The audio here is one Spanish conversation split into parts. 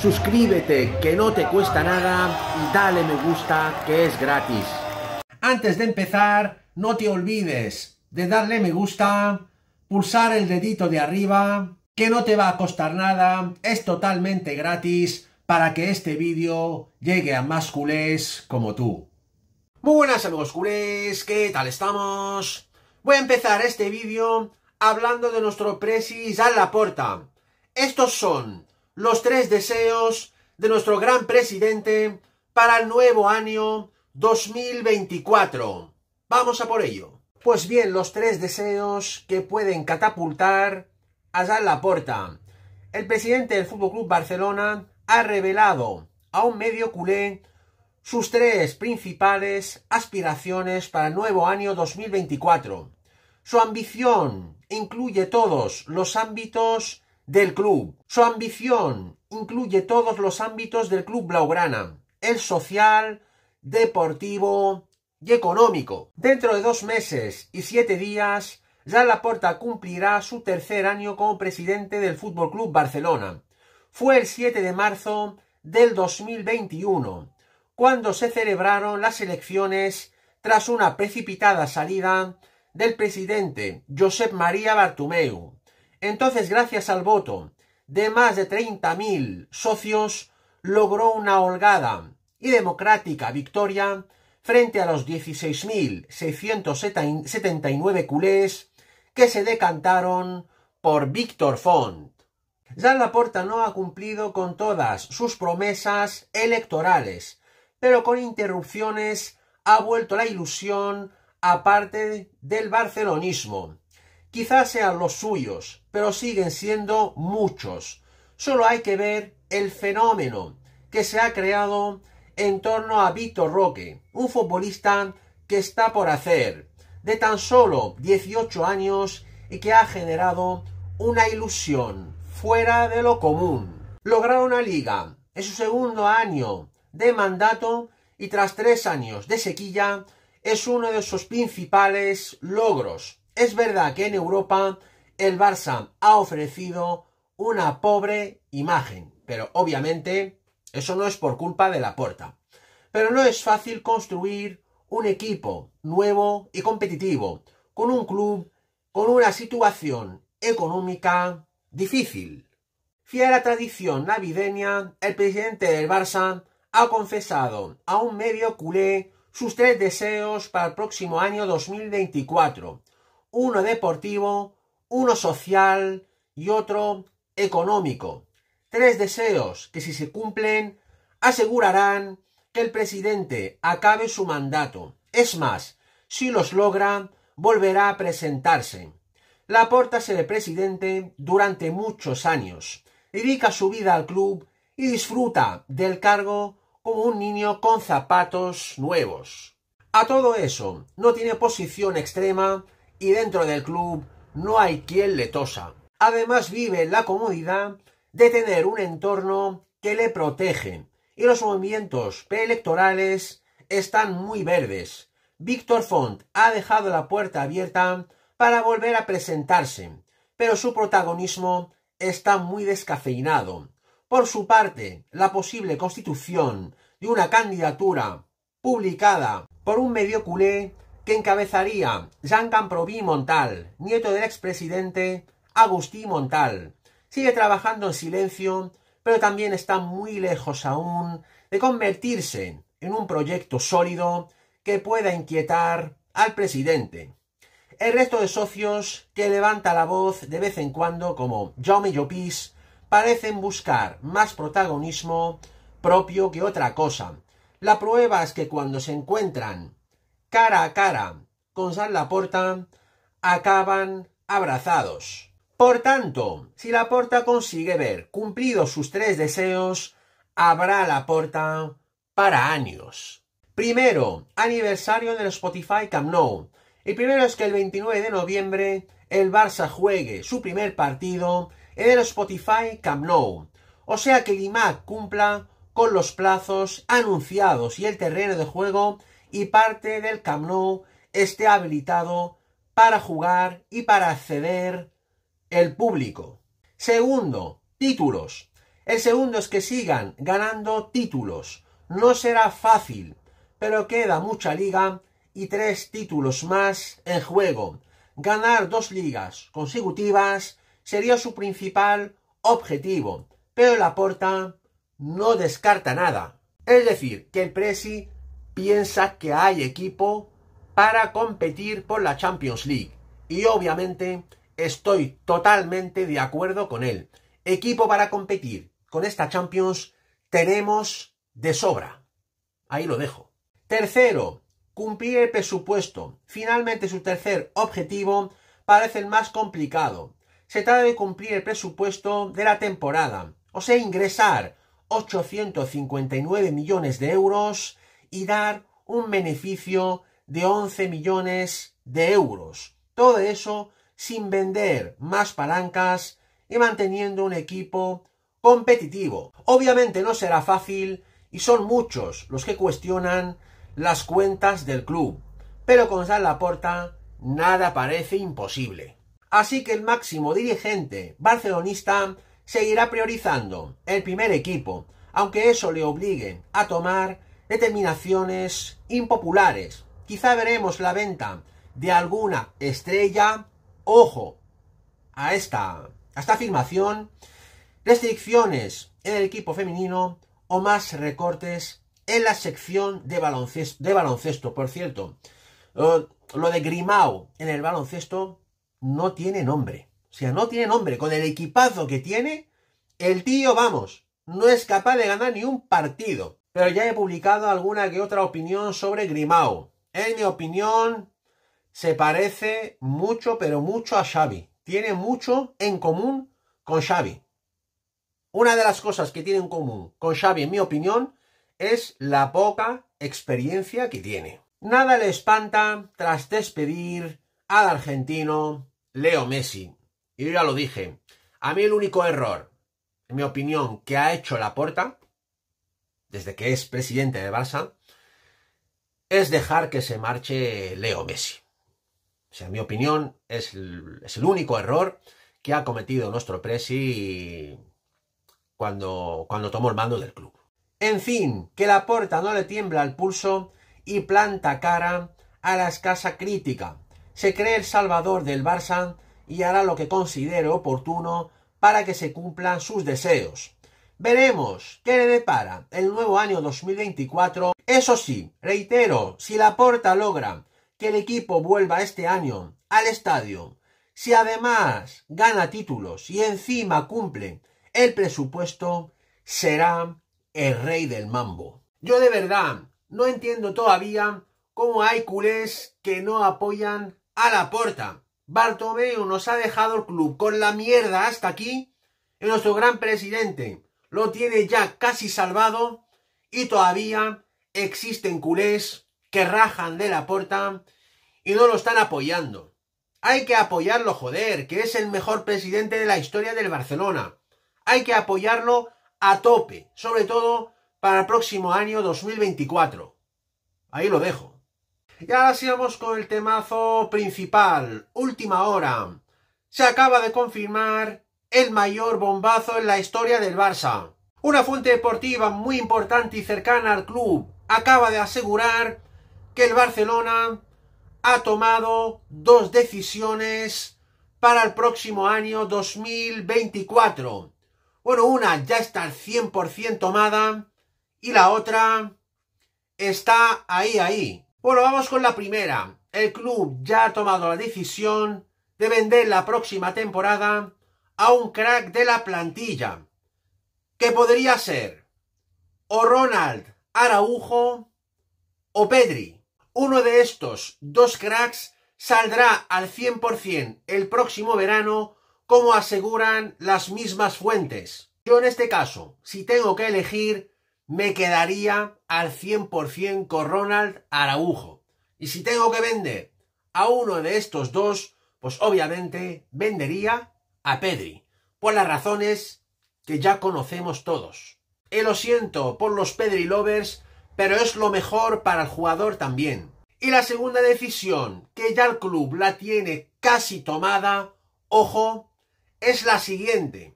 suscríbete que no te cuesta nada y dale me gusta que es gratis. Antes de empezar, no te olvides de darle me gusta, pulsar el dedito de arriba, que no te va a costar nada, es totalmente gratis para que este vídeo llegue a más culés como tú. Muy buenas amigos culés, ¿qué tal estamos? Voy a empezar este vídeo hablando de nuestro presis a la puerta. Estos son los tres deseos de nuestro gran presidente para el nuevo año 2024. Vamos a por ello. Pues bien, los tres deseos que pueden catapultar a la puerta. El presidente del FC Barcelona ha revelado a un medio culé sus tres principales aspiraciones para el nuevo año 2024. Su ambición incluye todos los ámbitos del club. Su ambición incluye todos los ámbitos del club blaugrana, el social, deportivo y económico. Dentro de dos meses y siete días, ya Laporta cumplirá su tercer año como presidente del Fútbol Club Barcelona. Fue el 7 de marzo del 2021, cuando se celebraron las elecciones tras una precipitada salida del presidente Josep María Bartomeu, entonces, gracias al voto de más de 30.000 socios, logró una holgada y democrática victoria frente a los 16.679 culés que se decantaron por Víctor Font. la Laporta no ha cumplido con todas sus promesas electorales, pero con interrupciones ha vuelto la ilusión aparte del barcelonismo. Quizás sean los suyos, pero siguen siendo muchos. Solo hay que ver el fenómeno que se ha creado en torno a Vito Roque, un futbolista que está por hacer, de tan solo 18 años y que ha generado una ilusión fuera de lo común. Lograr una liga en su segundo año de mandato y tras tres años de sequilla es uno de sus principales logros. Es verdad que en Europa el Barça ha ofrecido una pobre imagen, pero obviamente eso no es por culpa de la puerta. Pero no es fácil construir un equipo nuevo y competitivo con un club con una situación económica difícil. Fiel a la tradición navideña, el presidente del Barça ha confesado a un medio culé sus tres deseos para el próximo año 2024 uno deportivo, uno social y otro económico. Tres deseos que si se cumplen asegurarán que el presidente acabe su mandato. Es más, si los logra, volverá a presentarse. Laporta de presidente durante muchos años, dedica su vida al club y disfruta del cargo como un niño con zapatos nuevos. A todo eso, no tiene posición extrema y dentro del club no hay quien le tosa. Además vive la comodidad de tener un entorno que le protege y los movimientos preelectorales están muy verdes. Víctor Font ha dejado la puerta abierta para volver a presentarse, pero su protagonismo está muy descafeinado. Por su parte, la posible constitución de una candidatura publicada por un medio culé encabezaría Jean Proví Montal, nieto del expresidente Agustín Montal. Sigue trabajando en silencio, pero también está muy lejos aún de convertirse en un proyecto sólido que pueda inquietar al presidente. El resto de socios que levanta la voz de vez en cuando, como Jaume Llopis, parecen buscar más protagonismo propio que otra cosa. La prueba es que cuando se encuentran cara a cara con San Laporta acaban abrazados. Por tanto, si Laporta consigue ver cumplidos sus tres deseos, habrá Laporta para años. Primero, aniversario del Spotify Camp Nou. El primero es que el 29 de noviembre el Barça juegue su primer partido en el Spotify Camp Nou. O sea que el IMAC cumpla con los plazos anunciados y el terreno de juego y parte del Camp esté habilitado para jugar y para acceder el público. Segundo, títulos. El segundo es que sigan ganando títulos. No será fácil, pero queda mucha liga y tres títulos más en juego. Ganar dos ligas consecutivas sería su principal objetivo, pero la porta no descarta nada. Es decir, que el Presi piensa que hay equipo para competir por la Champions League. Y obviamente estoy totalmente de acuerdo con él. Equipo para competir con esta Champions tenemos de sobra. Ahí lo dejo. Tercero, cumplir el presupuesto. Finalmente su tercer objetivo parece el más complicado. Se trata de cumplir el presupuesto de la temporada, o sea, ingresar 859 millones de euros y dar un beneficio de 11 millones de euros. Todo eso sin vender más palancas y manteniendo un equipo competitivo. Obviamente no será fácil y son muchos los que cuestionan las cuentas del club, pero con San Laporta nada parece imposible. Así que el máximo dirigente barcelonista seguirá priorizando el primer equipo, aunque eso le obligue a tomar determinaciones impopulares. Quizá veremos la venta de alguna estrella. Ojo a esta, a esta afirmación. Restricciones en el equipo femenino o más recortes en la sección de baloncesto. De baloncesto. Por cierto, eh, lo de Grimao en el baloncesto no tiene nombre. O sea, no tiene nombre. Con el equipazo que tiene, el tío, vamos, no es capaz de ganar ni un partido pero ya he publicado alguna que otra opinión sobre Grimao. En mi opinión, se parece mucho, pero mucho a Xavi. Tiene mucho en común con Xavi. Una de las cosas que tiene en común con Xavi, en mi opinión, es la poca experiencia que tiene. Nada le espanta tras despedir al argentino Leo Messi. Y yo ya lo dije. A mí el único error, en mi opinión, que ha hecho la porta desde que es presidente de Barça, es dejar que se marche Leo Messi. O sea, en mi opinión, es el, único error que ha cometido nuestro Presi cuando, cuando tomó el mando del club. En fin, que la puerta no le tiembla al pulso y planta cara a la escasa crítica. Se cree el salvador del Barça y hará lo que considere oportuno para que se cumplan sus deseos. Veremos qué le depara el nuevo año 2024. Eso sí, reitero, si la porta logra que el equipo vuelva este año al estadio, si además gana títulos y encima cumple el presupuesto, será el rey del mambo. Yo de verdad no entiendo todavía cómo hay culés que no apoyan a la porta. Bartomeu nos ha dejado el club con la mierda hasta aquí en nuestro gran presidente lo tiene ya casi salvado y todavía existen culés que rajan de la puerta y no lo están apoyando. Hay que apoyarlo, joder, que es el mejor presidente de la historia del Barcelona. Hay que apoyarlo a tope, sobre todo para el próximo año 2024. Ahí lo dejo. Y ahora sigamos con el temazo principal, última hora. Se acaba de confirmar el mayor bombazo en la historia del Barça. Una fuente deportiva muy importante y cercana al club acaba de asegurar que el Barcelona ha tomado dos decisiones para el próximo año 2024. Bueno, una ya está al 100% tomada y la otra está ahí, ahí. Bueno, vamos con la primera. El club ya ha tomado la decisión de vender la próxima temporada a un crack de la plantilla, que podría ser o Ronald Araujo o Pedri. Uno de estos dos cracks saldrá al 100% el próximo verano, como aseguran las mismas fuentes. Yo en este caso, si tengo que elegir, me quedaría al 100% con Ronald Araujo. Y si tengo que vender a uno de estos dos, pues obviamente vendería a Pedri, por las razones que ya conocemos todos. lo siento por los Pedri Lovers, pero es lo mejor para el jugador también. Y la segunda decisión, que ya el club la tiene casi tomada, ojo, es la siguiente.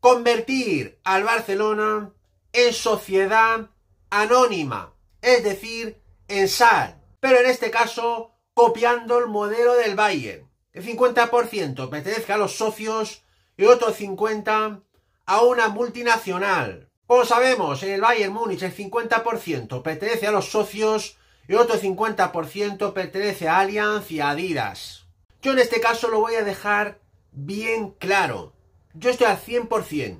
Convertir al Barcelona en sociedad anónima, es decir, en SAR, pero en este caso copiando el modelo del Bayern. El 50% pertenece a los socios y otro 50% a una multinacional. Como sabemos, en el Bayern Múnich el 50% pertenece a los socios y otro 50% pertenece a Allianz y a Adidas. Yo en este caso lo voy a dejar bien claro. Yo estoy al 100%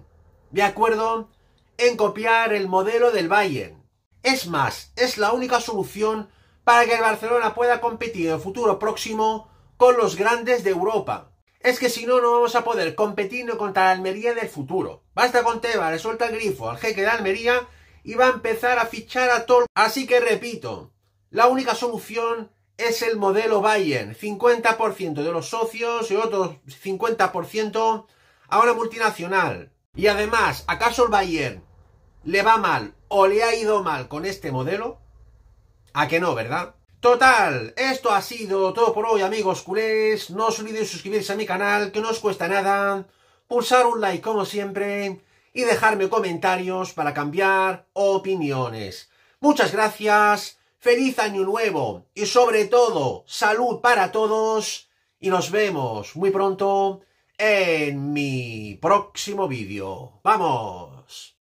de acuerdo en copiar el modelo del Bayern. Es más, es la única solución para que el Barcelona pueda competir en el futuro próximo con los grandes de Europa. Es que si no, no vamos a poder competir contra la Almería del futuro. Basta con Teba, le suelta el grifo al jeque de Almería y va a empezar a fichar a todo. Así que repito, la única solución es el modelo Bayern. 50% de los socios y otros 50% a una multinacional. Y además, ¿acaso el Bayern le va mal o le ha ido mal con este modelo? A que no, ¿verdad? Total, esto ha sido todo por hoy amigos culés, no os olvidéis suscribirse a mi canal que no os cuesta nada, pulsar un like como siempre y dejarme comentarios para cambiar opiniones. Muchas gracias, feliz año nuevo y sobre todo salud para todos y nos vemos muy pronto en mi próximo vídeo. ¡Vamos!